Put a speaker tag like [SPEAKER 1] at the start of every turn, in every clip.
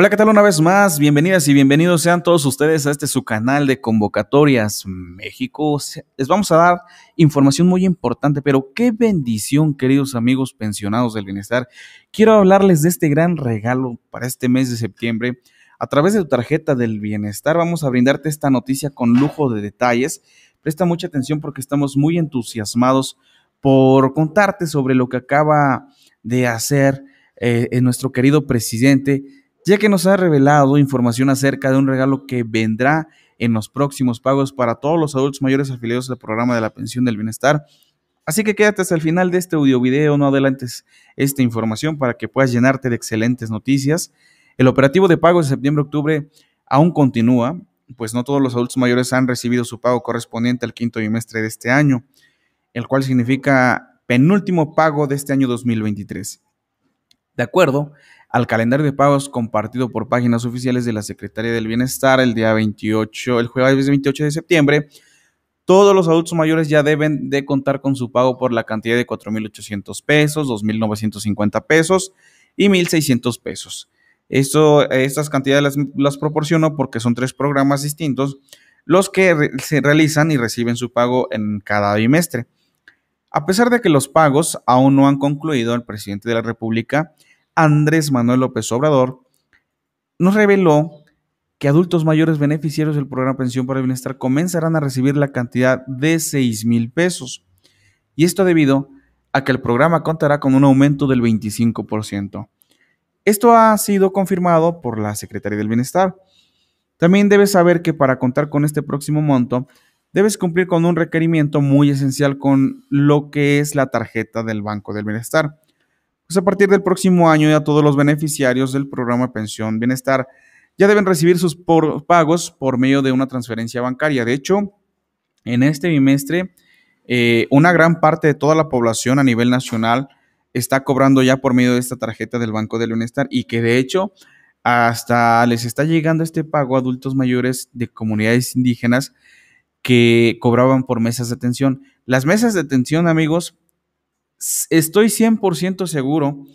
[SPEAKER 1] Hola, ¿qué tal una vez más? Bienvenidas y bienvenidos sean todos ustedes a este su canal de convocatorias México. Les vamos a dar información muy importante, pero qué bendición, queridos amigos pensionados del bienestar. Quiero hablarles de este gran regalo para este mes de septiembre. A través de tu tarjeta del bienestar vamos a brindarte esta noticia con lujo de detalles. Presta mucha atención porque estamos muy entusiasmados por contarte sobre lo que acaba de hacer eh, nuestro querido presidente ya que nos ha revelado información acerca de un regalo que vendrá en los próximos pagos para todos los adultos mayores afiliados al programa de la pensión del bienestar. Así que quédate hasta el final de este audio video, no adelantes esta información para que puedas llenarte de excelentes noticias. El operativo de pagos de septiembre-octubre aún continúa, pues no todos los adultos mayores han recibido su pago correspondiente al quinto trimestre de este año, el cual significa penúltimo pago de este año 2023. De acuerdo al calendario de pagos compartido por páginas oficiales de la Secretaría del Bienestar el día 28, el jueves 28 de septiembre, todos los adultos mayores ya deben de contar con su pago por la cantidad de 4.800 pesos, 2.950 pesos y 1.600 pesos. Esto, estas cantidades las, proporciono porque son tres programas distintos los que se realizan y reciben su pago en cada bimestre. A pesar de que los pagos aún no han concluido, el presidente de la República Andrés Manuel López Obrador, nos reveló que adultos mayores beneficiarios del programa Pensión para el Bienestar comenzarán a recibir la cantidad de 6 mil pesos. Y esto debido a que el programa contará con un aumento del 25%. Esto ha sido confirmado por la Secretaría del Bienestar. También debes saber que para contar con este próximo monto, debes cumplir con un requerimiento muy esencial con lo que es la tarjeta del Banco del Bienestar pues a partir del próximo año ya todos los beneficiarios del programa Pensión Bienestar ya deben recibir sus pagos por medio de una transferencia bancaria. De hecho, en este bimestre, eh, una gran parte de toda la población a nivel nacional está cobrando ya por medio de esta tarjeta del Banco del Bienestar y que de hecho hasta les está llegando este pago a adultos mayores de comunidades indígenas que cobraban por mesas de atención. Las mesas de atención, amigos, estoy 100% seguro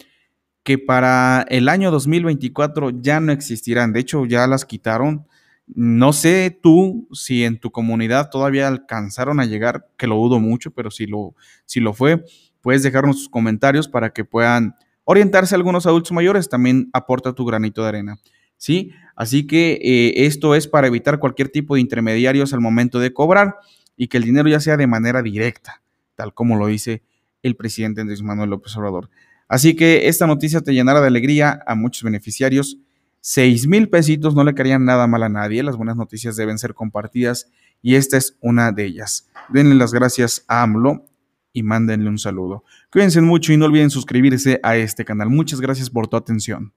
[SPEAKER 1] que para el año 2024 ya no existirán. De hecho, ya las quitaron. No sé tú si en tu comunidad todavía alcanzaron a llegar, que lo dudo mucho, pero si lo, si lo fue, puedes dejarnos tus comentarios para que puedan orientarse algunos adultos mayores. También aporta tu granito de arena. ¿sí? Así que eh, esto es para evitar cualquier tipo de intermediarios al momento de cobrar y que el dinero ya sea de manera directa, tal como lo dice el presidente Andrés Manuel López Obrador. Así que esta noticia te llenará de alegría a muchos beneficiarios. Seis mil pesitos no le caerían nada mal a nadie. Las buenas noticias deben ser compartidas y esta es una de ellas. Denle las gracias a AMLO y mándenle un saludo. Cuídense mucho y no olviden suscribirse a este canal. Muchas gracias por tu atención.